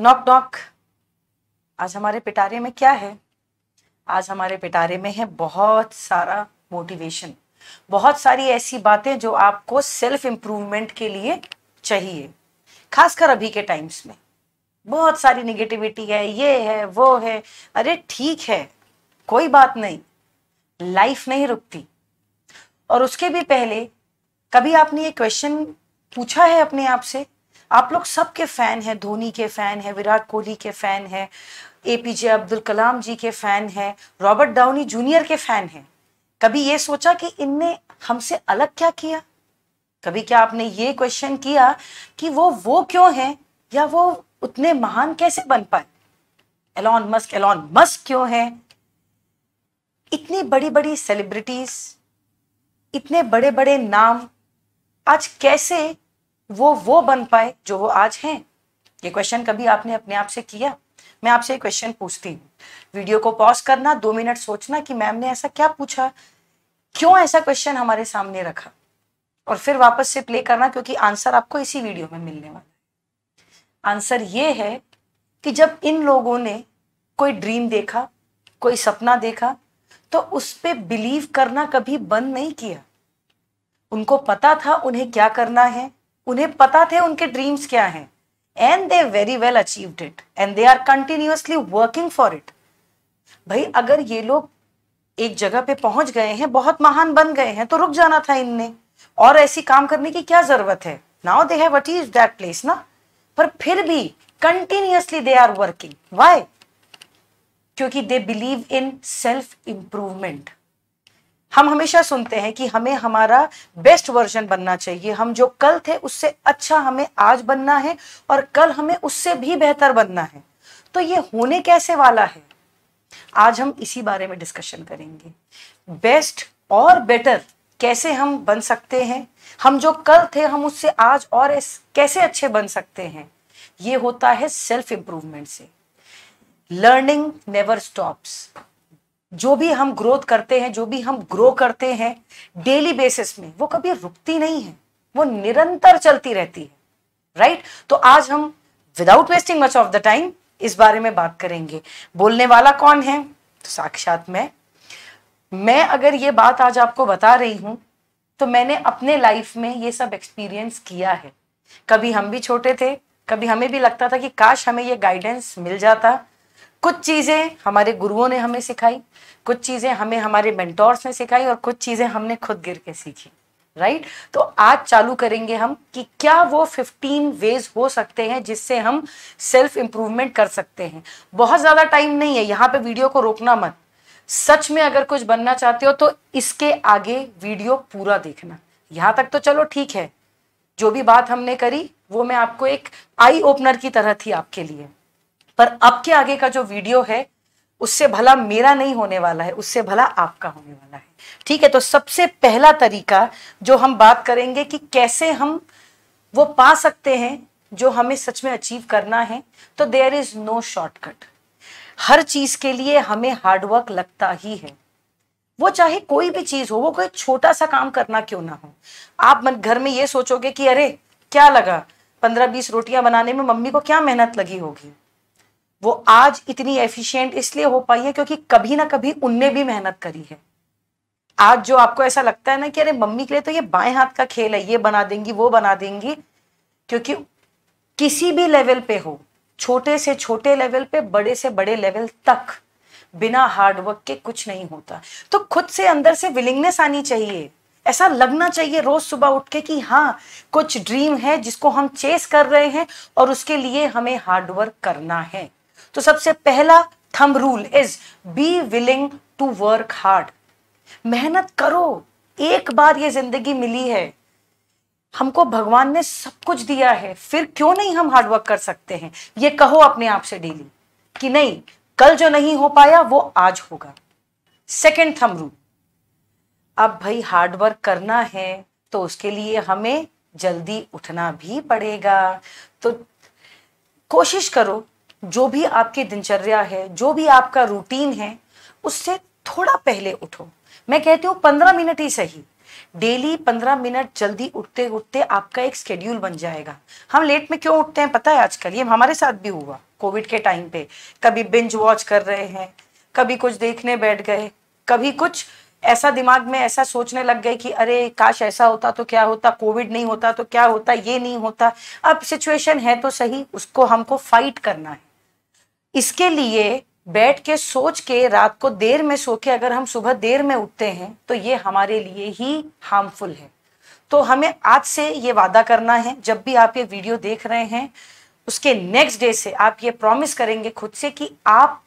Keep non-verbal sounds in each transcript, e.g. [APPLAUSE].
Knock knock आज हमारे पिटारे में क्या है आज हमारे पिटारे में है बहुत सारा मोटिवेशन बहुत सारी ऐसी बातें जो आपको सेल्फ इंप्रूवमेंट के लिए चाहिए खासकर अभी के टाइम्स में बहुत सारी निगेटिविटी है ये है वो है अरे ठीक है कोई बात नहीं लाइफ नहीं रुकती और उसके भी पहले कभी आपने ये क्वेश्चन पूछा है अपने आप से आप लोग सबके फ़ैन हैं धोनी के फ़ैन हैं विराट कोहली के फ़ैन हैं ए पी जे अब्दुल कलाम जी के फ़ैन हैं रॉबर्ट डाउनी जूनियर के फ़ैन हैं कभी ये सोचा कि इनने हमसे अलग क्या किया कभी क्या आपने ये क्वेश्चन किया कि वो वो क्यों हैं या वो उतने महान कैसे बन पाए एलॉन मस्क एलॉन मस्क क्यों हैं इतनी बड़ी बड़ी सेलिब्रिटीज इतने बड़े बड़े नाम आज कैसे वो वो बन पाए जो वो आज हैं ये क्वेश्चन कभी आपने अपने आप से किया मैं आपसे एक क्वेश्चन पूछती हूँ वीडियो को पॉज करना दो मिनट सोचना कि मैम ने ऐसा क्या पूछा क्यों ऐसा क्वेश्चन हमारे सामने रखा और फिर वापस से प्ले करना क्योंकि आंसर आपको इसी वीडियो में मिलने वाला है आंसर ये है कि जब इन लोगों ने कोई ड्रीम देखा कोई सपना देखा तो उस पर बिलीव करना कभी बंद नहीं किया उनको पता था उन्हें क्या करना है उन्हें पता थे उनके ड्रीम्स क्या हैं and they very well achieved it and they are continuously working for it भाई अगर ये लोग एक जगह पे पहुंच गए हैं बहुत महान बन गए हैं तो रुक जाना था इनने और ऐसी काम करने की क्या जरूरत है now they have achieve that place ना पर फिर भी continuously they are working why क्योंकि they believe in self improvement हम हमेशा सुनते हैं कि हमें हमारा बेस्ट वर्जन बनना चाहिए हम जो कल थे उससे अच्छा हमें आज बनना है और कल हमें उससे भी बेहतर बनना है तो ये होने कैसे वाला है आज हम इसी बारे में डिस्कशन करेंगे बेस्ट और बेटर कैसे हम बन सकते हैं हम जो कल थे हम उससे आज और कैसे अच्छे बन सकते हैं ये होता है सेल्फ इंप्रूवमेंट से लर्निंग नेवर स्टॉप्स जो भी हम ग्रोथ करते हैं जो भी हम ग्रो करते हैं डेली बेसिस में वो कभी रुकती नहीं है वो निरंतर चलती रहती है राइट right? तो आज हम without wasting much of the time इस बारे में बात करेंगे बोलने वाला कौन है तो साक्षात मैं मैं अगर ये बात आज आपको बता रही हूं तो मैंने अपने लाइफ में ये सब एक्सपीरियंस किया है कभी हम भी छोटे थे कभी हमें भी लगता था कि काश हमें ये गाइडेंस मिल जाता कुछ चीज़ें हमारे गुरुओं ने हमें सिखाई कुछ चीज़ें हमें हमारे मेंटोर्स ने सिखाई और कुछ चीज़ें हमने खुद गिर के सीखी राइट right? तो आज चालू करेंगे हम कि क्या वो 15 वेज हो सकते हैं जिससे हम सेल्फ इम्प्रूवमेंट कर सकते हैं बहुत ज़्यादा टाइम नहीं है यहाँ पे वीडियो को रोकना मत सच में अगर कुछ बनना चाहते हो तो इसके आगे वीडियो पूरा देखना यहां तक तो चलो ठीक है जो भी बात हमने करी वो मैं आपको एक आई ओपनर की तरह थी आपके लिए पर अब के आगे का जो वीडियो है उससे भला मेरा नहीं होने वाला है उससे भला आपका होने वाला है ठीक है तो सबसे पहला तरीका जो हम बात करेंगे कि कैसे हम वो पा सकते हैं जो हमें सच में अचीव करना है तो देयर इज नो शॉर्टकट हर चीज के लिए हमें हार्डवर्क लगता ही है वो चाहे कोई भी चीज हो वो कोई छोटा सा काम करना क्यों ना हो आप मन घर में ये सोचोगे कि अरे क्या लगा पंद्रह बीस रोटियां बनाने में मम्मी को क्या मेहनत लगी होगी वो आज इतनी एफिशिएंट इसलिए हो पाई है क्योंकि कभी ना कभी उनने भी मेहनत करी है आज जो आपको ऐसा लगता है ना कि अरे मम्मी के लिए तो ये बाएं हाथ का खेल है ये बना देंगी वो बना देंगी क्योंकि किसी भी लेवल पे हो छोटे से छोटे लेवल पे बड़े से बड़े लेवल तक बिना हार्डवर्क के कुछ नहीं होता तो खुद से अंदर से विलिंगनेस आनी चाहिए ऐसा लगना चाहिए रोज सुबह उठ के कि हाँ कुछ ड्रीम है जिसको हम चेस कर रहे हैं और उसके लिए हमें हार्डवर्क करना है तो सबसे पहला thumb rule is be willing to work hard मेहनत करो एक बार ये जिंदगी मिली है हमको भगवान ने सब कुछ दिया है फिर क्यों नहीं हम हार्डवर्क कर सकते हैं ये कहो अपने आप से डेली कि नहीं कल जो नहीं हो पाया वो आज होगा सेकेंड थम रूल अब भाई हार्डवर्क करना है तो उसके लिए हमें जल्दी उठना भी पड़ेगा तो कोशिश करो जो भी आपकी दिनचर्या है जो भी आपका रूटीन है उससे थोड़ा पहले उठो मैं कहती हूँ पंद्रह मिनट ही सही डेली पंद्रह मिनट जल्दी उठते उठते आपका एक स्केड्यूल बन जाएगा हम लेट में क्यों उठते हैं पता है आजकल ये हमारे साथ भी हुआ कोविड के टाइम पे कभी बिंज वॉच कर रहे हैं कभी कुछ देखने बैठ गए कभी कुछ ऐसा दिमाग में ऐसा सोचने लग गए कि अरे काश ऐसा होता तो क्या होता कोविड नहीं होता तो क्या होता ये नहीं होता अब सिचुएशन है तो सही उसको हमको फाइट करना है इसके लिए बैठ के सोच के रात को देर में सो के अगर हम सुबह देर में उठते हैं तो ये हमारे लिए ही हार्मफुल है तो हमें आज से ये वादा करना है जब भी आप ये वीडियो देख रहे हैं उसके नेक्स्ट डे से आप ये प्रॉमिस करेंगे खुद से कि आप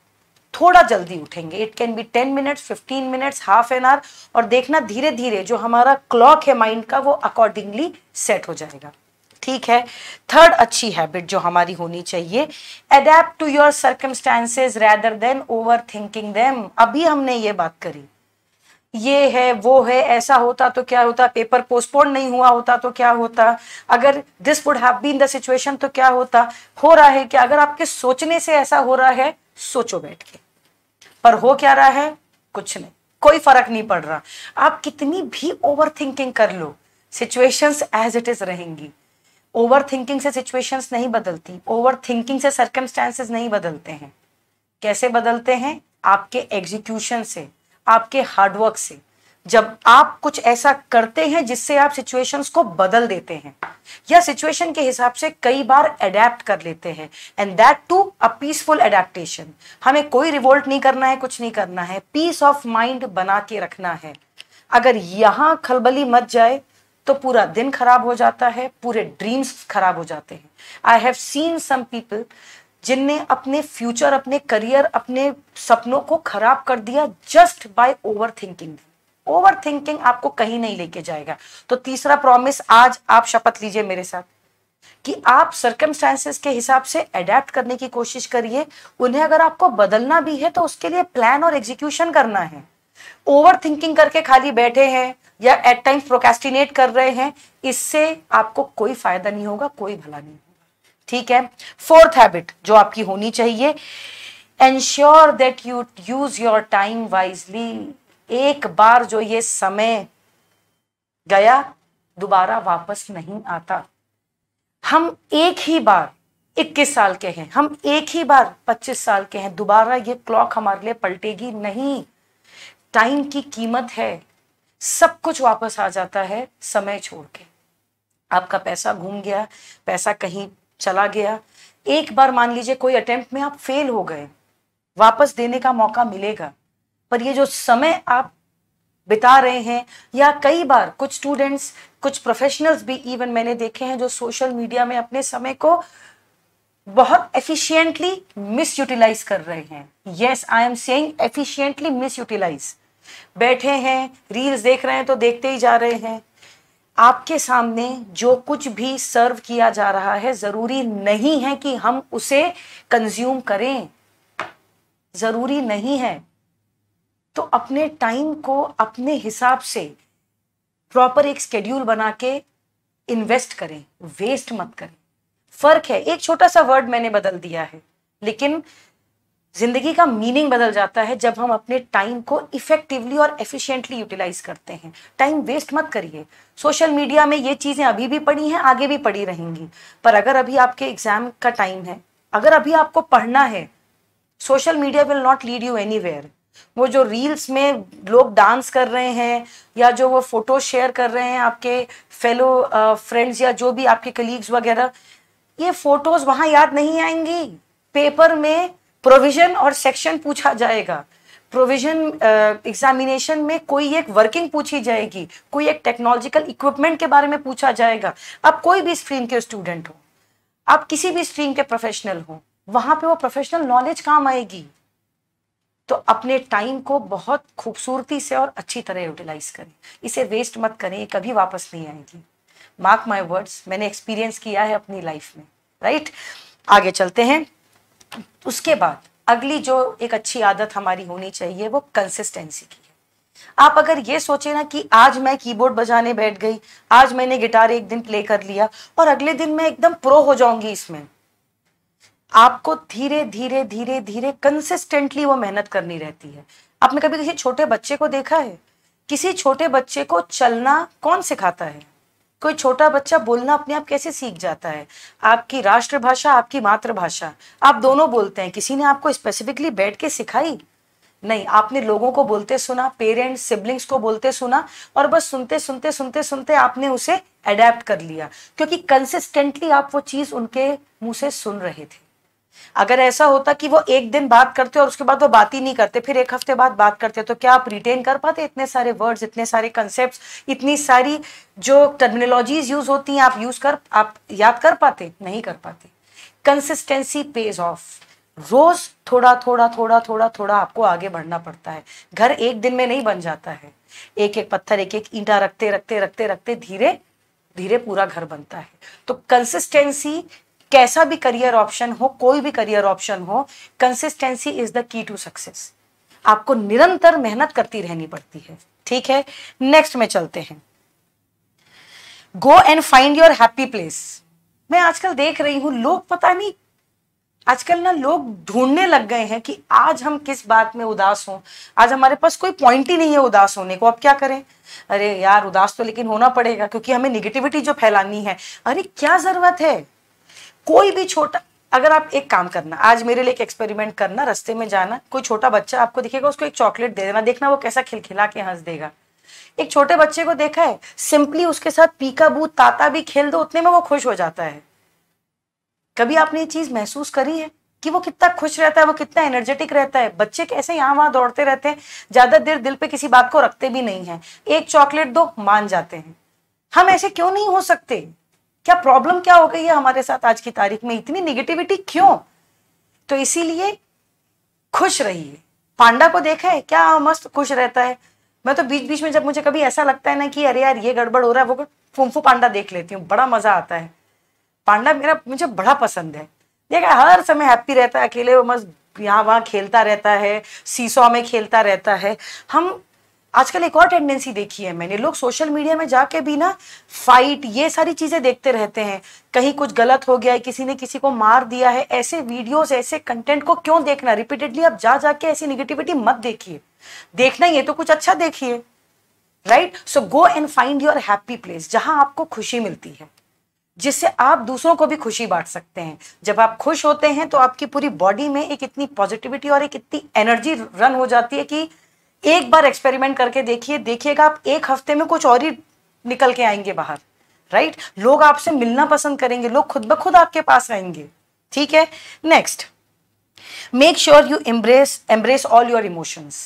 थोड़ा जल्दी उठेंगे it can be ten minutes fifteen minutes half an hour और देखना धीरे धीरे जो हमारा क्लॉक है माइंड का वो अकॉर्डिंगली सेट हो जाएगा ठीक है थर्ड अच्छी हैबिट जो हमारी होनी चाहिए adapt to your circumstances rather than overthinking them अभी हमने ये बात करी ये है वो है ऐसा होता तो क्या होता पेपर पोस्टपोन नहीं हुआ होता तो क्या होता अगर this would have been the situation तो क्या होता हो रहा है क्या अगर आपके सोचने से ऐसा हो रहा है सोचो बैठ के पर हो क्या रहा है कुछ नहीं कोई फर्क नहीं पड़ रहा आप कितनी भी ओवर थिंकिंग कर लो सिचुएशंस एज इट इज रहेंगी ओवर थिंकिंग से सिचुएशन नहीं बदलती ओवर थिंकिंग से सर्कमस्टांसेस नहीं बदलते हैं कैसे बदलते हैं आपके एग्जीक्यूशन से आपके हार्डवर्क से जब आप कुछ ऐसा करते हैं जिससे आप सिचुएशंस को बदल देते हैं या सिचुएशन के हिसाब से कई बार अडेप्ट कर लेते हैं and that too a peaceful adaptation हमें कोई रिवोल्ट नहीं करना है कुछ नहीं करना है पीस ऑफ माइंड बना के रखना है अगर यहां खलबली मत जाए तो पूरा दिन खराब हो जाता है पूरे ड्रीम्स खराब हो जाते हैं I have seen some people जिनने अपने फ्यूचर अपने करियर अपने सपनों को खराब कर दिया just by overthinking overthinking आपको कहीं नहीं लेके जाएगा तो तीसरा प्रॉमिस आज आप शपथ लीजिए मेरे साथ कि आप सर्कमस्टांसेस के हिसाब से अडेप्ट करने की कोशिश करिए उन्हें अगर आपको बदलना भी है तो उसके लिए प्लान और एग्जीक्यूशन करना है ओवर थिंकिंग करके खाली बैठे हैं या एट टाइम्स प्रोकेस्टिनेट कर रहे हैं इससे आपको कोई फायदा नहीं होगा कोई भला नहीं होगा ठीक है फोर्थ हैबिट जो आपकी होनी चाहिए ensure that you use your time wisely एक बार जो ये समय गया दोबारा वापस नहीं आता हम एक ही बार इक्कीस साल के हैं हम एक ही बार पच्चीस साल के हैं दोबारा ये क्लॉक हमारे लिए पलटेगी नहीं टाइम की कीमत है सब कुछ वापस आ जाता है समय छोड़ के आपका पैसा घूम गया पैसा कहीं चला गया एक बार मान लीजिए कोई अटेम्प्ट में आप फेल हो गए वापस देने का मौका मिलेगा पर ये जो समय आप बिता रहे हैं या कई बार कुछ स्टूडेंट्स कुछ प्रोफेशनल्स भी इवन मैंने देखे हैं जो सोशल मीडिया में अपने समय को बहुत एफिशिएंटली मिस यूटिलाइज कर रहे हैं yes I am saying efficiently misutilise बैठे हैं रील्स देख रहे हैं तो देखते ही जा रहे हैं आपके सामने जो कुछ भी सर्व किया जा रहा है जरूरी नहीं है कि हम उसे कंज्यूम करें जरूरी नहीं है तो अपने टाइम को अपने हिसाब से प्रॉपर एक स्केड्यूल बना के इन्वेस्ट करें वेस्ट मत करें फर्क है एक छोटा सा वर्ड मैंने बदल दिया है लेकिन जिंदगी का मीनिंग बदल जाता है जब हम अपने टाइम को इफेक्टिवली और एफिशिएंटली यूटिलाइज करते हैं टाइम वेस्ट मत करिए सोशल मीडिया में ये चीज़ें अभी भी पड़ी हैं आगे भी पड़ी रहेंगी पर अगर अभी आपके एग्जाम का टाइम है अगर अभी आपको पढ़ना है social media will not lead you any वो जो रील्स में लोग डांस कर रहे हैं या जो वो फोटो शेयर कर रहे हैं आपके फेलो फ्रेंड्स या जो भी आपके कलीग्स वगैरह ये फोटोज वहां याद नहीं आएंगी पेपर में प्रोविजन और सेक्शन पूछा जाएगा प्रोविजन एग्जामिनेशन में कोई एक वर्किंग पूछी जाएगी कोई एक टेक्नोलॉजिकल इक्विपमेंट के बारे में पूछा जाएगा आप कोई भी स्ट्रीम के स्टूडेंट हो आप किसी भी स्ट्रीम के प्रोफेशनल हो वहां पे वो प्रोफेशनल नॉलेज काम आएगी तो अपने टाइम को बहुत खूबसूरती से और अच्छी तरह यूटिलाइज करें इसे वेस्ट मत करें कभी वापस नहीं आएगी मार्क माई वर्ड्स मैंने एक्सपीरियंस किया है अपनी लाइफ में राइट right? आगे चलते हैं उसके बाद अगली जो एक अच्छी आदत हमारी होनी चाहिए वो कंसिस्टेंसी की है आप अगर ये सोचे ना कि आज मैं कीबोर्ड बजाने बैठ गई आज मैंने गिटार एक दिन प्ले कर लिया और अगले दिन मैं एकदम प्रो हो जाऊंगी इसमें आपको धीरे धीरे धीरे धीरे कंसिस्टेंटली वो मेहनत करनी रहती है आपने कभी किसी छोटे बच्चे को देखा है किसी छोटे बच्चे को चलना कौन सिखाता है कोई छोटा बच्चा बोलना अपने आप कैसे सीख जाता है आपकी राष्ट्रभाषा आपकी मातृभाषा आप दोनों बोलते हैं किसी ने आपको स्पेसिफिकली बैठ के सिखाई नहीं आपने लोगों को बोलते सुना पेरेंट्स सिबलिंग्स को बोलते सुना और बस सुनते सुनते सुनते सुनते आपने उसे अडेप्ट कर लिया क्योंकि कंसिस्टेंटली आप वो चीज़ उनके मुंह से सुन रहे थे अगर ऐसा होता कि वो एक दिन बात करते और उसके बाद वो बात ही नहीं करते फिर एक हफ्ते बाद बात करते तो क्या आप रिटेन कर पाते इतने सारे वर्ड्स इतने सारे कंसेप्ट इतनी सारी जो टर्मिनोलॉजीज यूज होती हैं आप यूज कर आप याद कर पाते नहीं कर पाते कंसिस्टेंसी पेज ऑफ रोज थोड़ा थोड़ा थोड़ा थोड़ा थोड़ा आपको आगे बढ़ना पड़ता है घर एक दिन में नहीं बन जाता है एक एक पत्थर एक एक ईंटा रखते रखते रखते रखते धीरे धीरे पूरा घर बनता है तो कंसिस्टेंसी कैसा भी करियर ऑप्शन हो कोई भी करियर ऑप्शन हो consistency is the key to success आपको निरंतर मेहनत करती रहनी पड़ती है ठीक है नेक्स्ट में चलते हैं go and find your happy place मैं आजकल देख रही हूं लोग पता नहीं आजकल ना लोग ढूंढने लग गए हैं कि आज हम किस बात में उदास हों आज हमारे पास कोई पॉइंट ही नहीं है उदास होने को अब क्या करें अरे यार उदास तो लेकिन होना पड़ेगा क्योंकि हमें निगेटिविटी जो फैलानी है अरे क्या जरूरत है कोई भी छोटा अगर आप एक काम करना आज मेरे लिए एक एक्सपेरिमेंट करना रस्ते में जाना कोई छोटा बच्चा आपको दिखेगा उसको एक चॉकलेट दे देना देखना वो कैसा खिलखिला के हंस देगा एक छोटे बच्चे को देखा है सिंपली उसके साथ पीका बू ताता भी खेल दो उतने में वो खुश हो जाता है कभी आपने ये चीज महसूस करी है कि वो कितना खुश रहता है वो कितना एनर्जेटिक रहता है बच्चे कैसे यहाँ वहां दौड़ते रहते हैं ज्यादा देर दिल पे किसी बात को रखते भी नहीं है एक चॉकलेट दो मान जाते हैं हम ऐसे क्यों नहीं हो सकते क्या प्रॉब्लम क्या हो गई है हमारे साथ आज की तारीख में इतनी निगेटिविटी क्यों तो इसीलिए खुश रहिए पांडा को देखा है क्या मस्त खुश रहता है मैं तो बीच बीच में जब मुझे कभी ऐसा लगता है ना कि अरे यार ये गड़बड़ हो रहा है वो फुमफू पांडा देख लेती हूँ बड़ा मजा आता है पांडा मेरा मुझे बड़ा पसंद है देखा हर समय हैप्पी रहता है अकेले वो मस्त यहाँ वहाँ खेलता रहता है सीसॉ में खेलता रहता है हम आजकल एक और टेंडेंसी देखी है मैंने लोग सोशल मीडिया में जाके भी ना फाइट ये सारी चीजें देखते रहते हैं कहीं कुछ गलत हो गया है किसी ने किसी को मार दिया है ऐसे वीडियोस ऐसे कंटेंट को क्यों देखना रिपीटेडली आप जा जाके ऐसी निगेटिविटी मत देखिए देखना ही है तो कुछ अच्छा देखिए right so go and find your happy place जहां आपको खुशी मिलती है जिससे आप दूसरों को भी खुशी बांट सकते हैं जब आप खुश होते हैं तो आपकी पूरी बॉडी में एक इतनी पॉजिटिविटी और एक इतनी एनर्जी रन हो जाती है कि एक बार एक्सपेरिमेंट करके देखिए देखिएगा आप एक हफ्ते में कुछ और ही निकल के आएंगे बाहर राइट right? लोग आपसे मिलना पसंद करेंगे लोग खुद ब खुद आपके पास आएंगे ठीक है next make sure you embrace embrace all your emotions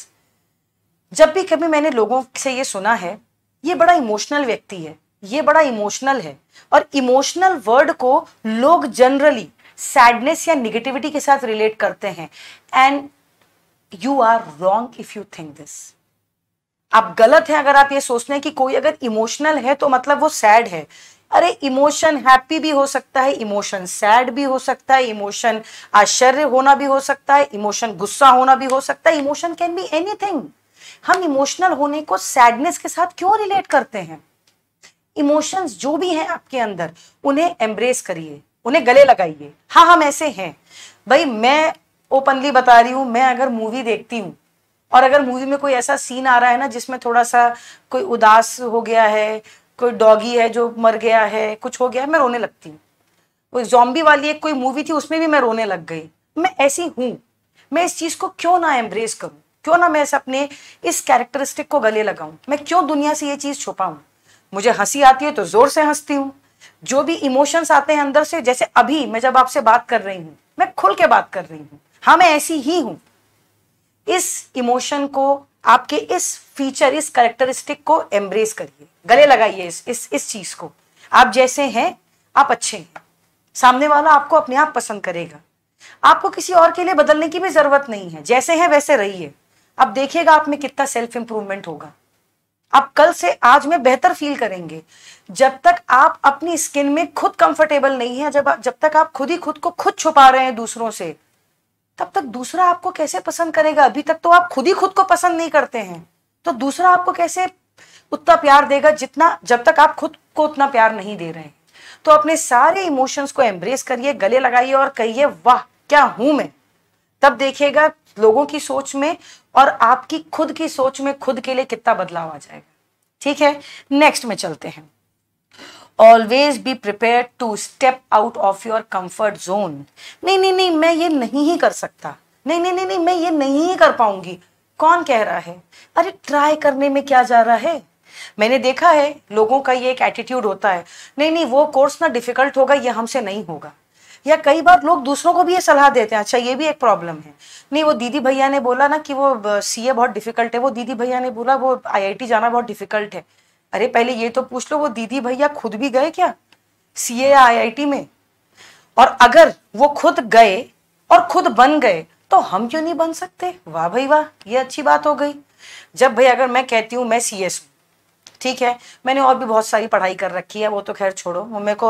जब भी कभी मैंने लोगों से ये सुना है ये बड़ा इमोशनल व्यक्ति है ये बड़ा इमोशनल है और इमोशनल वर्ड को लोग जनरली सैडनेस या निगेटिविटी के साथ रिलेट करते हैं and you are wrong if you think this आप गलत हैं अगर आप ये सोचते हैं कि कोई अगर इमोशनल है तो मतलब वो सैड है अरे इमोशन हैप्पी भी हो सकता है इमोशन सैड भी हो सकता है इमोशन आश्चर्य होना भी हो सकता है इमोशन गुस्सा होना भी हो सकता है इमोशन कैन बी एनीथिंग हम इमोशनल होने को सैडनेस के साथ क्यों रिलेट करते हैं इमोशंस जो भी हैं आपके अंदर उन्हें एम्ब्रेस करिए उन्हें गले लगाइए हाँ हम ऐसे हैं भाई मैं ओपनली बता रही हूँ मैं अगर मूवी देखती हूँ और अगर मूवी में कोई ऐसा सीन आ रहा है ना जिसमें थोड़ा सा कोई उदास हो गया है कोई डॉगी है जो मर गया है कुछ हो गया है मैं रोने लगती हूँ वो जॉम्बी वाली एक कोई मूवी थी उसमें भी मैं रोने लग गई मैं ऐसी हूँ मैं इस चीज़ को क्यों ना एम्ब्रेस करूँ क्यों ना मैं अपने इस कैरेक्टरिस्टिक को गले लगाऊँ मैं क्यों दुनिया से ये चीज़ छुपाऊँ मुझे हंसी आती है तो ज़ोर से हंसती हूँ जो भी इमोशंस आते हैं अंदर से जैसे अभी मैं जब आपसे बात कर रही हूँ मैं खुल के बात कर रही हूँ हाँ मैं ऐसी ही हूं इस इमोशन को आपके इस फीचर इस करेक्टरिस्टिक को एम्ब्रेस करिए गले लगाइए इस इस इस चीज को आप जैसे हैं आप अच्छे हैं सामने वाला आपको अपने आप पसंद करेगा आपको किसी और के लिए बदलने की भी जरूरत नहीं है जैसे हैं वैसे रहिए आप देखिएगा आप में कितना सेल्फ इंप्रूवमेंट होगा आप कल से आज में बेहतर फील करेंगे जब तक आप अपनी स्किन में खुद कंफर्टेबल नहीं है जब जब तक आप खुद ही खुद को खुद छुपा रहे हैं दूसरों से तब तक दूसरा आपको कैसे पसंद करेगा अभी तक तो आप खुद ही खुद को पसंद नहीं करते हैं तो दूसरा आपको कैसे उतना प्यार देगा जितना जब तक आप खुद को उतना प्यार नहीं दे रहे तो अपने सारे इमोशंस को एम्ब्रेस करिए गले लगाइए और कहिए वाह क्या हूं मैं तब देखिएगा लोगों की सोच में और आपकी खुद की सोच में खुद के लिए कितना बदलाव आ जाएगा ठीक है नेक्स्ट में चलते हैं always be prepare to step out of your comfort zone नहीं नहीं नहीं मैं ये नहीं ही कर सकता नहीं नहीं नहीं नहीं मैं ये नहीं ही कर पाऊंगी कौन कह रहा है अरे ट्राई करने में क्या जा रहा है मैंने देखा है लोगों का ये एक एटीट्यूड होता है नहीं नहीं वो कोर्स ना डिफिकल्ट होगा ये हमसे नहीं होगा या कई बार लोग दूसरों को भी ये सलाह देते हैं अच्छा ये भी एक प्रॉब्लम है नहीं वो दीदी भैया ने बोला ना कि वो सीए बहुत डिफिकल्ट है वो दीदी भैया ने बोला वो आईआईटी जाना बहुत डिफिकल्ट है अरे पहले ये तो पूछ लो वो दीदी भैया खुद भी गए क्या सी ए आई में और अगर वो खुद गए और खुद बन गए तो हम क्यों नहीं बन सकते वाह भाई वाह ये अच्छी बात हो गई जब भाई अगर मैं कहती हूँ मैं सी एस हूँ ठीक है मैंने और भी बहुत सारी पढ़ाई कर रखी है वो तो खैर छोड़ो वो मेरे को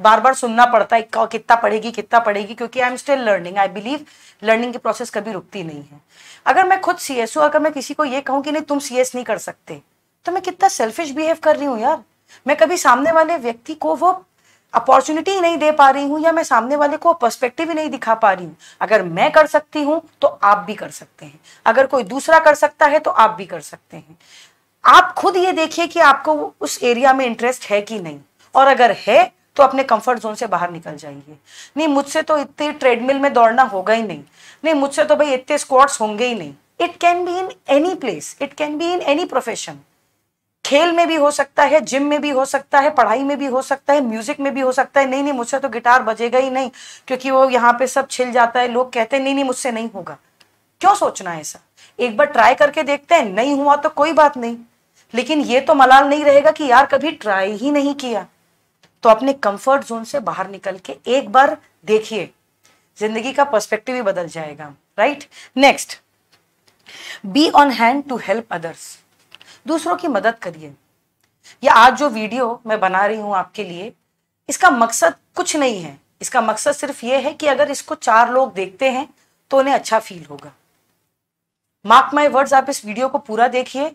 बार बार सुनना पड़ता है कितना पढ़ेगी कितना पढ़ेगी क्योंकि I am still learning I believe learning की प्रोसेस कभी रुकती नहीं है अगर मैं खुद सी एस हूँ अगर मैं किसी को ये कहूँ कि नहीं तुम सी एस नहीं कर सकते तो मैं कितना सेल्फिश बिहेव कर रही हूँ यार मैं कभी सामने वाले व्यक्ति को वो अपॉर्चुनिटी ही नहीं दे पा रही हूँ या मैं सामने वाले को पर्सपेक्टिव ही नहीं दिखा पा रही हूँ अगर मैं कर सकती हूँ तो आप भी कर सकते हैं अगर कोई दूसरा कर सकता है तो आप भी कर सकते हैं आप खुद ये देखिए कि आपको उस एरिया में इंटरेस्ट है कि नहीं और अगर है तो अपने कंफर्ट जोन से बाहर निकल जाइए नहीं मुझसे तो इतने ट्रेडमिल में दौड़ना होगा ही नहीं नहीं मुझसे तो भाई इतने स्क्वाट्स होंगे ही नहीं it can be in any place it can be in any profession खेल में भी हो सकता है जिम में भी हो सकता है पढ़ाई में भी हो सकता है म्यूजिक में भी हो सकता है नहीं नहीं मुझसे तो गिटार बजेगा ही नहीं क्योंकि वो यहाँ पे सब छिल जाता है लोग कहते हैं नहीं नहीं मुझसे नहीं होगा क्यों सोचना है ऐसा एक बार ट्राई करके देखते हैं नहीं हुआ तो कोई बात नहीं लेकिन ये तो मलाल नहीं रहेगा कि यार कभी ट्राई ही नहीं किया तो अपने कंफर्ट जोन से बाहर निकल के एक बार देखिए जिंदगी का पर्सपेक्टिव ही बदल जाएगा right next be on hand to help others दूसरों की मदद करिए या आज जो वीडियो मैं बना रही हूँ आपके लिए इसका मकसद कुछ नहीं है इसका मकसद सिर्फ ये है कि अगर इसको चार लोग देखते हैं तो उन्हें अच्छा फील होगा मार्क माय वर्ड्स आप इस वीडियो को पूरा देखिए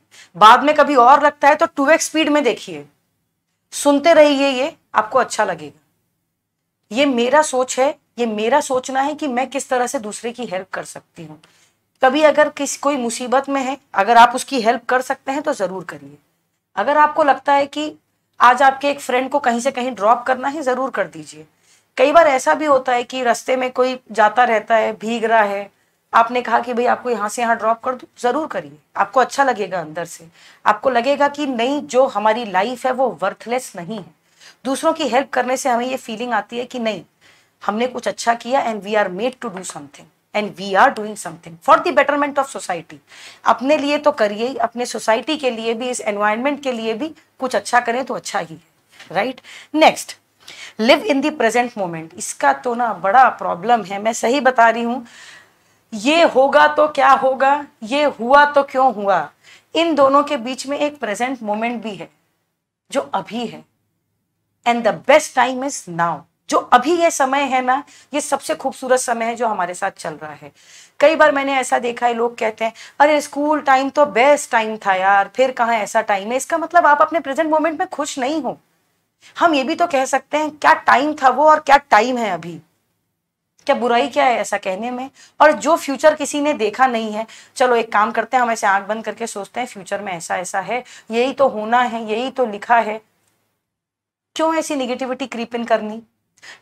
बाद में कभी और लगता है तो टू एक्स स्पीड में देखिए सुनते रहिए ये आपको अच्छा लगेगा ये मेरा सोच है ये मेरा सोचना है कि मैं किस तरह से दूसरे की हेल्प कर सकती हूँ कभी अगर किसी कोई मुसीबत में है अगर आप उसकी हेल्प कर सकते हैं तो ज़रूर करिए अगर आपको लगता है कि आज आपके एक फ्रेंड को कहीं से कहीं ड्रॉप करना है ज़रूर कर दीजिए कई बार ऐसा भी होता है कि रास्ते में कोई जाता रहता है भीग रहा है आपने कहा कि भाई आपको यहाँ से यहाँ ड्रॉप कर दो ज़रूर करिए आपको अच्छा लगेगा अंदर से आपको लगेगा कि नहीं जो हमारी लाइफ है वो वर्थलेस नहीं है दूसरों की हेल्प करने से हमें ये फीलिंग आती है कि नहीं हमने कुछ अच्छा किया and we are made to do something and we are doing something for the betterment of society अपने लिए तो करिए ही अपने सोसाइटी के लिए भी इस एनवायरमेंट के लिए भी कुछ अच्छा करें तो अच्छा ही है right next live in the present moment इसका तो ना बड़ा प्रॉब्लम है मैं सही बता रही हूँ ये होगा तो क्या होगा ये हुआ तो क्यों हुआ इन दोनों के बीच में एक प्रेजेंट मोमेंट भी है जो अभी है and the best time is now जो अभी ये समय है ना ये सबसे खूबसूरत समय है जो हमारे साथ चल रहा है कई बार मैंने ऐसा देखा है लोग कहते हैं अरे स्कूल टाइम तो बेस्ट टाइम था यार फिर कहाँ ऐसा टाइम है इसका मतलब आप अपने प्रेजेंट मोमेंट में खुश नहीं हो हम ये भी तो कह सकते हैं क्या टाइम था वो और क्या टाइम है अभी क्या बुराई क्या है ऐसा कहने में और जो फ्यूचर किसी ने देखा नहीं है चलो एक काम करते हैं हम ऐसे आंख बंद करके सोचते हैं फ्यूचर में ऐसा ऐसा है यही तो होना है यही तो लिखा है क्यों ऐसी निगेटिविटी क्रीप इन करनी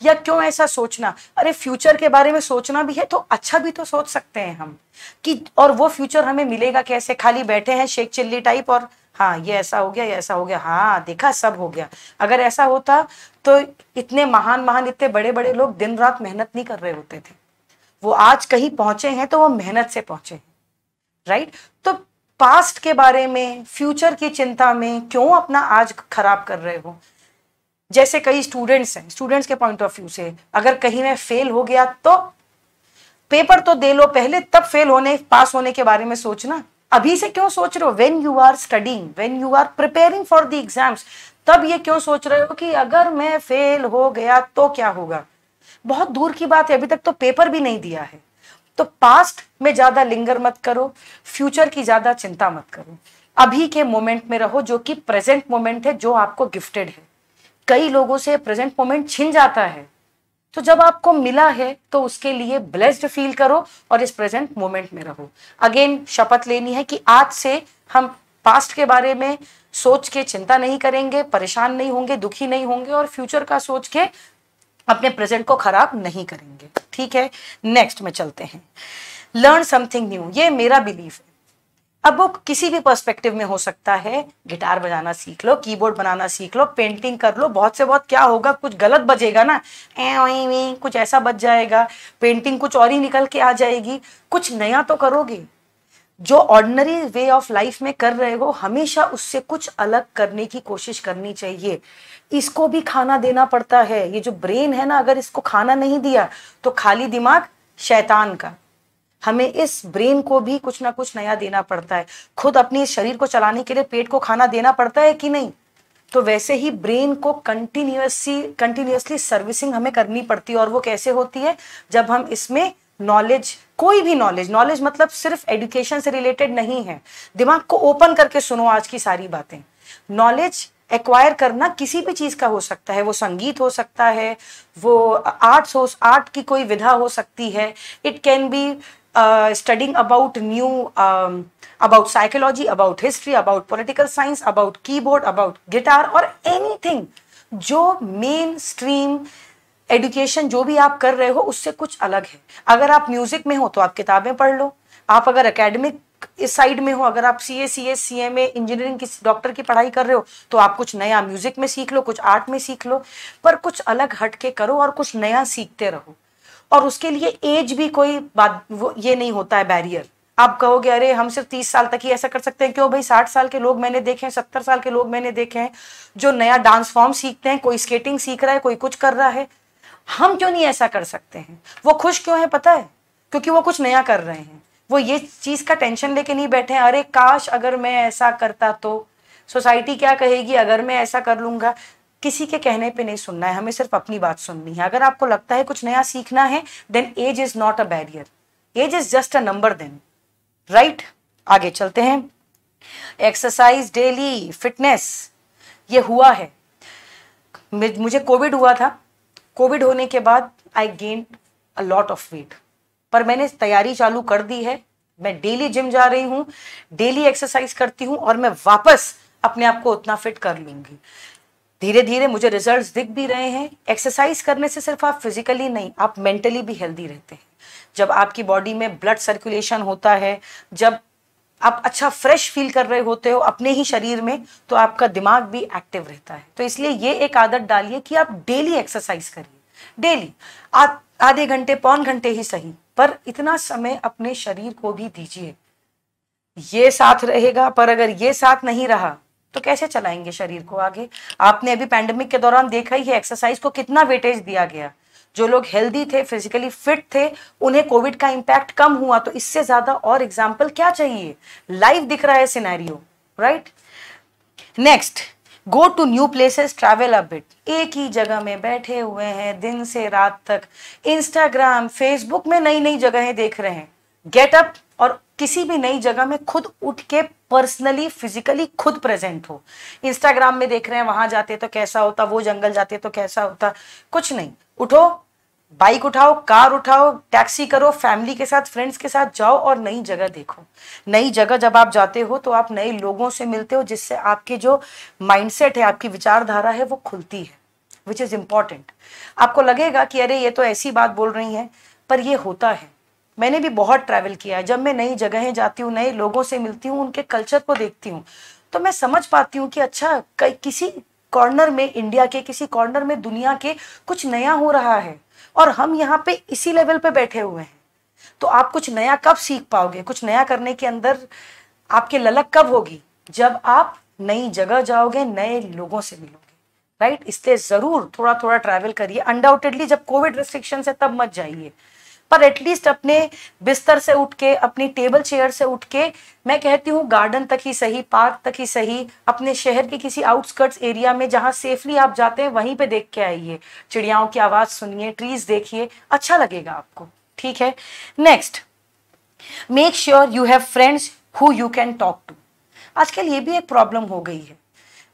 या क्यों ऐसा सोचना अरे फ्यूचर के बारे में सोचना भी है तो अच्छा भी तो सोच सकते हैं हम कि और वो फ्यूचर हमें मिलेगा कैसे खाली बैठे हैं शेख चिल्ली टाइप और हाँ ये ऐसा हो गया ये ऐसा हो गया हाँ देखा सब हो गया अगर ऐसा होता तो इतने महान महान इतने बड़े बड़े लोग दिन रात मेहनत नहीं कर रहे होते थे वो आज कहीं पहुंचे हैं तो वो मेहनत से पहुंचे हैं राइट तो पास्ट के बारे में फ्यूचर की चिंता में क्यों अपना आज खराब कर रहे हो जैसे कई स्टूडेंट्स हैं स्टूडेंट्स के पॉइंट ऑफ व्यू से अगर कहीं मैं फेल हो गया तो पेपर तो दे लो पहले तब फेल होने पास होने के बारे में सोचना अभी से क्यों सोच रहे हो when you are studying when you are preparing for the exams तब ये क्यों सोच रहे हो कि अगर मैं फेल हो गया तो क्या होगा बहुत दूर की बात है अभी तक तो पेपर भी नहीं दिया है तो पास्ट में ज्यादा लिंगर मत करो फ्यूचर की ज्यादा चिंता मत करो अभी के मोमेंट में रहो जो कि प्रेजेंट मोमेंट है जो आपको गिफ्टेड है कई लोगों से प्रेजेंट मोमेंट छिन जाता है तो जब आपको मिला है तो उसके लिए ब्लेस्ड फील करो और इस प्रेजेंट मोमेंट में रहो अगेन शपथ लेनी है कि आज से हम पास्ट के बारे में सोच के चिंता नहीं करेंगे परेशान नहीं होंगे दुखी नहीं होंगे और फ्यूचर का सोच के अपने प्रेजेंट को खराब नहीं करेंगे ठीक है नेक्स्ट में चलते हैं लर्न समथिंग न्यू ये मेरा बिलीफ है अब वो किसी भी पर्सपेक्टिव में हो सकता है गिटार बजाना सीख लो कीबोर्ड बनाना सीख लो पेंटिंग कर लो बहुत से बहुत क्या होगा कुछ गलत बजेगा ना ए कुछ ऐसा बच जाएगा पेंटिंग कुछ और ही निकल के आ जाएगी कुछ नया तो करोगे जो ऑर्डनरी वे ऑफ लाइफ में कर रहे हो हमेशा उससे कुछ अलग करने की कोशिश करनी चाहिए इसको भी खाना देना पड़ता है ये जो ब्रेन है ना अगर इसको खाना नहीं दिया तो खाली दिमाग शैतान का हमें इस ब्रेन को भी कुछ ना कुछ नया देना पड़ता है खुद अपने शरीर को चलाने के लिए पेट को खाना देना पड़ता है कि नहीं तो वैसे ही ब्रेन को कंटिन्यूसली कंटिन्यूसली सर्विसिंग हमें करनी पड़ती है और वो कैसे होती है जब हम इसमें नॉलेज कोई भी नॉलेज नॉलेज मतलब सिर्फ एडुकेशन से रिलेटेड नहीं है दिमाग को ओपन करके सुनो आज की सारी बातें नॉलेज एक्वायर करना किसी भी चीज़ का हो सकता है वो संगीत हो सकता है वो आर्ट्स हो आर्ट की कोई विधा हो सकती है it can be studying about new about psychology about history about history science about keyboard about guitar और guitar or जो मेन स्ट्रीम एडुकेशन जो भी आप कर रहे हो उससे कुछ अलग है अगर आप म्यूजिक में हो तो आप किताबें पढ़ लो आप अगर एकेडमिक इस साइड में हो अगर आप C A C S C M A engineering की डॉक्टर की पढ़ाई कर रहे हो तो आप कुछ नया म्यूजिक में सीख लो कुछ आर्ट में सीख लो पर कुछ अलग हट के करो और कुछ नया सीखते रहो और उसके लिए एज भी कोई बात वो ये नहीं होता है बैरियर आप कहोगे अरे हम सिर्फ तीस साल तक ही ऐसा कर सकते हैं क्यों भाई साठ साल के लोग मैंने देखे हैं सत्तर साल के लोग मैंने देखे हैं जो नया डांस फॉर्म सीखते हैं कोई स्केटिंग सीख रहा है कोई कुछ कर रहा है हम क्यों नहीं ऐसा कर सकते हैं वो खुश क्यों है पता है क्योंकि वो कुछ नया कर रहे हैं वो ये चीज का टेंशन लेके नहीं बैठे हैं अरे काश अगर मैं ऐसा करता तो सोसाइटी क्या कहेगी अगर मैं ऐसा कर लूंगा किसी के कहने पे नहीं सुनना है हमें सिर्फ अपनी बात सुननी है अगर आपको लगता है कुछ नया सीखना है then age is not a barrier age is just a number then right आगे चलते हैं एक्सरसाइज डेली फिटनेस ये हुआ है मुझे कोविड हुआ था कोविड होने के बाद I gain a lot of weight पर मैंने तैयारी चालू कर दी है मैं डेली जिम जा रही हूँ डेली एक्सरसाइज करती हूँ और मैं वापस अपने आप को उतना फिट कर लूंगी धीरे धीरे मुझे रिजल्ट्स दिख भी रहे हैं एक्सरसाइज करने से सिर्फ आप फिजिकली नहीं आप मेंटली भी हेल्दी रहते हैं जब आपकी बॉडी में ब्लड सर्कुलेशन होता है जब आप अच्छा फ्रेश फील कर रहे होते हो अपने ही शरीर में तो आपका दिमाग भी एक्टिव रहता है तो इसलिए ये एक आदत डालिए कि आप डेली एक्सरसाइज करिए डेली आधे घंटे पौन घंटे ही सही पर इतना समय अपने शरीर को भी दीजिए ये साथ रहेगा पर अगर ये साथ नहीं रहा तो कैसे चलाएंगे शरीर को आगे आपने अभी पैंडेमिक के दौरान देखा ही है एक्सरसाइज को कितना वेटेज दिया गया जो लोग हेल्दी थे फिजिकली फिट थे उन्हें कोविड का इंपैक्ट कम हुआ तो इससे ज्यादा और एग्जाम्पल क्या चाहिए लाइव दिख रहा है scenario right next go to new places travel a bit एक ही जगह में बैठे हुए हैं दिन से रात तक इंस्टाग्राम फेसबुक में नई नई जगहें देख रहे हैं गेट अप और किसी भी नई जगह में खुद उठ के पर्सनली फिजिकली खुद प्रेजेंट हो इंस्टाग्राम में देख रहे हैं वहां जाते तो कैसा होता वो जंगल जाते तो कैसा होता कुछ नहीं उठो बाइक उठाओ कार उठाओ टैक्सी करो फैमिली के साथ फ्रेंड्स के साथ जाओ और नई जगह देखो नई जगह जब आप जाते हो तो आप नए लोगों से मिलते हो जिससे आपके जो माइंडसेट है आपकी विचारधारा है वो खुलती है विच इज़ इम्पॉर्टेंट आपको लगेगा कि अरे ये तो ऐसी बात बोल रही है पर ये होता है मैंने भी बहुत ट्रैवल किया है जब मैं नई जगहें जाती हूँ नए लोगों से मिलती हूँ उनके कल्चर को देखती हूँ तो मैं समझ पाती हूँ कि अच्छा किसी कॉर्नर में इंडिया के किसी कॉर्नर में दुनिया के कुछ नया हो रहा है और हम यहाँ पे इसी लेवल पे बैठे हुए हैं तो आप कुछ नया कब सीख पाओगे कुछ नया करने के अंदर आपके ललक कब होगी जब आप नई जगह जाओगे नए लोगों से मिलोगे राइट इसलिए ज़रूर थोड़ा थोड़ा ट्रैवल करिए अनडाउटेडली जब कोविड रिस्ट्रिक्शन है तब मत जाइए पर एटलीस्ट अपने बिस्तर से उठ के अपनी टेबल चेयर से उठ के मैं कहती हूँ गार्डन तक ही सही पार्क तक ही सही अपने शहर के किसी आउटस्कर्ट्स एरिया में जहाँ सेफली आप जाते हैं वहीं पे देख के आइए चिड़ियाओं की आवाज़ सुनिए ट्रीज देखिए अच्छा लगेगा आपको ठीक है next make sure you have friends who you can talk to आजकल ये भी एक प्रॉब्लम हो गई है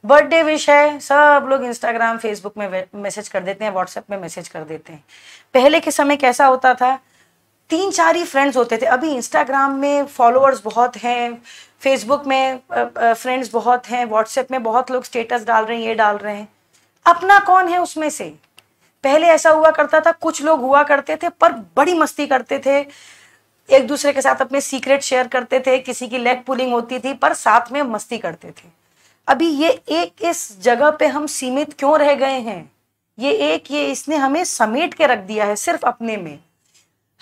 बर्थडे विश है सब लोग इंस्टाग्राम फेसबुक में मैसेज कर देते हैं व्हाट्सएप में मैसेज कर देते हैं पहले के समय कैसा होता था तीन चार ही फ्रेंड्स होते थे अभी इंस्टाग्राम में फॉलोअर्स बहुत हैं फेसबुक में फ्रेंड्स बहुत हैं व्हाट्सएप में बहुत लोग स्टेटस डाल रहे हैं ये डाल रहे हैं अपना कौन है उसमें से पहले ऐसा हुआ करता था कुछ लोग हुआ करते थे पर बड़ी मस्ती करते थे एक दूसरे के साथ अपने सीक्रेट शेयर करते थे किसी की लेग पुलिंग होती थी पर साथ में मस्ती करते थे अभी ये एक इस जगह पे हम सीमित क्यों रह गए हैं ये एक ये इसने हमें समेट के रख दिया है सिर्फ अपने में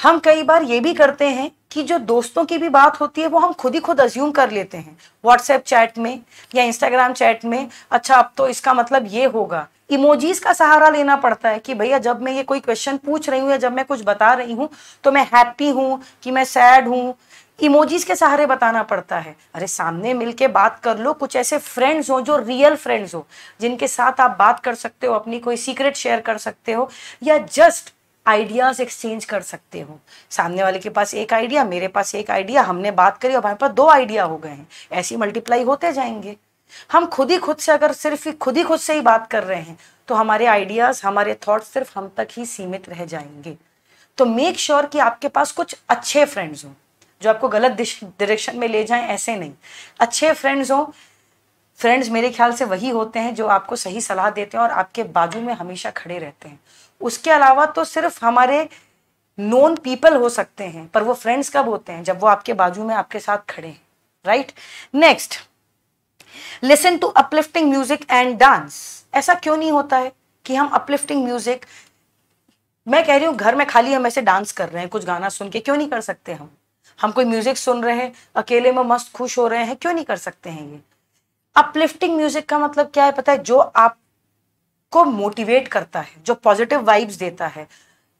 हम कई बार ये भी करते हैं कि जो दोस्तों की भी बात होती है वो हम खुद ही खुद अज्यूम कर लेते हैं व्हाट्सएप चैट में या इंस्टाग्राम चैट में अच्छा अब तो इसका मतलब ये होगा इमोजीज का सहारा लेना पड़ता है कि भैया जब मैं ये कोई क्वेश्चन पूछ रही हूँ या जब मैं कुछ बता रही हूँ तो मैं हैप्पी हूँ कि मैं सैड हूँ इमोजीज के सहारे बताना पड़ता है अरे सामने मिलके बात कर लो कुछ ऐसे फ्रेंड्स हो जो रियल फ्रेंड्स हो जिनके साथ आप बात कर सकते हो अपनी कोई सीक्रेट शेयर कर सकते हो या जस्ट आइडियाज एक्सचेंज कर सकते हो सामने वाले के पास एक आइडिया मेरे पास एक आइडिया हमने बात करी और हमारे पास दो आइडिया हो गए हैं ऐसी मल्टीप्लाई होते जाएंगे हम खुद ही खुद से अगर सिर्फ खुद ही खुद से ही बात कर रहे हैं तो हमारे आइडियाज हमारे थॉट सिर्फ हम तक ही सीमित रह जाएंगे तो मेक श्योर sure कि आपके पास कुछ अच्छे फ्रेंड्स हों जो आपको गलत डायरेक्शन में ले जाए ऐसे नहीं अच्छे फ्रेंड्स हों फ्रेंड्स मेरे ख्याल से वही होते हैं जो आपको सही सलाह देते हैं और आपके बाजू में हमेशा खड़े रहते हैं उसके अलावा तो सिर्फ हमारे नोन पीपल हो सकते हैं पर वो फ्रेंड्स कब होते हैं जब वो आपके बाजू में आपके साथ खड़े हैं right next listen to uplifting music and dance ऐसा क्यों नहीं होता है कि हम अपलिफ्टिंग म्यूजिक मैं कह रही हूँ घर में खाली हम ऐसे डांस कर रहे हैं कुछ गाना सुन के क्यों नहीं कर सकते हम हम कोई म्यूजिक सुन रहे हैं अकेले में मस्त खुश हो रहे हैं क्यों नहीं कर सकते हैं ये अपलिफ्टिंग म्यूजिक का मतलब क्या है पता है जो आपको मोटिवेट करता है जो पॉजिटिव वाइब्स देता है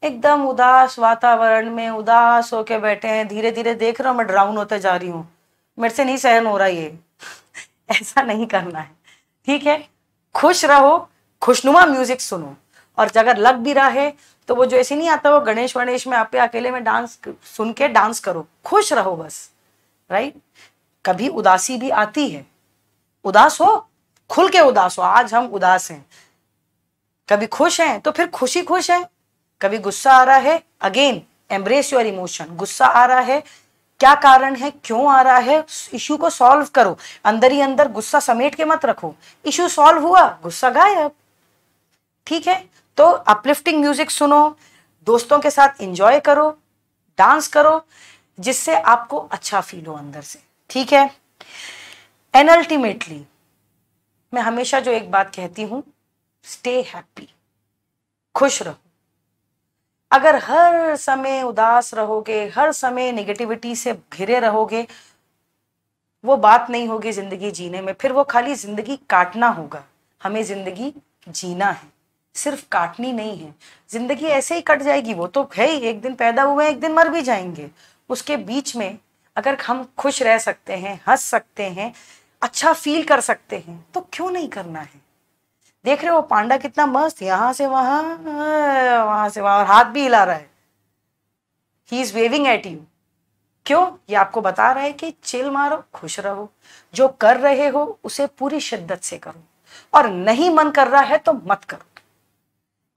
एकदम उदास वातावरण में उदास होके बैठे हैं धीरे धीरे देख रहा हूँ मैं ड्राउन होते जा रही हूँ मेरे से नहीं सहन हो रहा ये [LAUGHS] ऐसा नहीं करना है ठीक है खुश रहो खुशनुमा म्यूजिक सुनो और अगर लग भी रहा है तो वो जो ऐसे नहीं आता वो गणेश वणेश में आप अकेले में डांस सुन के डांस करो खुश रहो बस राइट कभी उदासी भी आती है उदास हो खुल के उदास हो आज हम उदास हैं कभी खुश हैं तो फिर खुशी खुश है कभी गुस्सा आ रहा है अगेन एम्ब्रेस योर इमोशन गुस्सा आ रहा है क्या कारण है क्यों आ रहा है इशू को सॉल्व करो अंदर ही अंदर गुस्सा समेट के मत रखो इशू सॉल्व हुआ गुस्सा गायब ठीक है तो अपलिफ्टिंग म्यूजिक सुनो दोस्तों के साथ इंजॉय करो डांस करो जिससे आपको अच्छा फील हो अंदर से ठीक है एंड अल्टीमेटली मैं हमेशा जो एक बात कहती हूं स्टे हैप्पी खुश रहो अगर हर समय उदास रहोगे हर समय नेगेटिविटी से घिरे रहोगे वो बात नहीं होगी जिंदगी जीने में फिर वो खाली जिंदगी काटना होगा हमें जिंदगी जीना है सिर्फ काटनी नहीं है जिंदगी ऐसे ही कट जाएगी वो तो है ही एक दिन पैदा हुए एक दिन मर भी जाएंगे उसके बीच में अगर हम खुश रह सकते हैं हंस सकते हैं अच्छा फील कर सकते हैं तो क्यों नहीं करना है देख रहे हो पांडा कितना मस्त यहाँ से वहां वहां से वहां और हाथ भी हिला रहा है he is waving at you क्यों ये आपको बता रहा है कि चिल मारो खुश रहो जो कर रहे हो उसे पूरी शिद्दत से करो और नहीं मन कर रहा है तो मत करो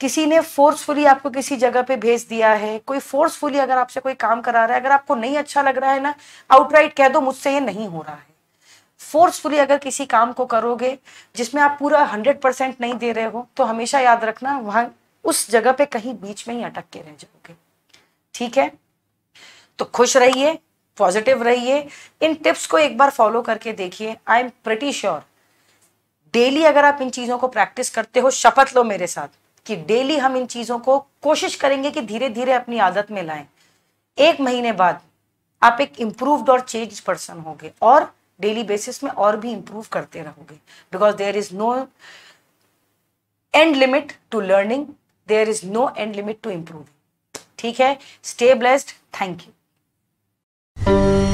किसी ने फोर्सफुली आपको किसी जगह पे भेज दिया है कोई फोर्सफुली अगर आपसे कोई काम करा रहा है अगर आपको नहीं अच्छा लग रहा है ना आउटराइट कह दो मुझसे ये नहीं हो रहा है फोर्सफुली अगर किसी काम को करोगे जिसमें आप पूरा हंड्रेड परसेंट नहीं दे रहे हो तो हमेशा याद रखना वहां उस जगह पे कहीं बीच में ही अटक के रह जाओगे ठीक है तो खुश रहिए पॉजिटिव रहिए इन टिप्स को एक बार फॉलो करके देखिए I am pretty sure daily अगर आप इन चीज़ों को प्रैक्टिस करते हो शपथ लो मेरे साथ कि डेली हम इन चीज़ों को कोशिश करेंगे कि धीरे धीरे अपनी आदत में लाएं एक महीने बाद आप एक इम्प्रूव्ड और चेंज पर्सन होंगे और डेली बेसिस में और भी इम्प्रूव करते रहोगे because there is no end limit to learning there is no end limit to improving ठीक है स्टे ब्लेस्ड थैंक यू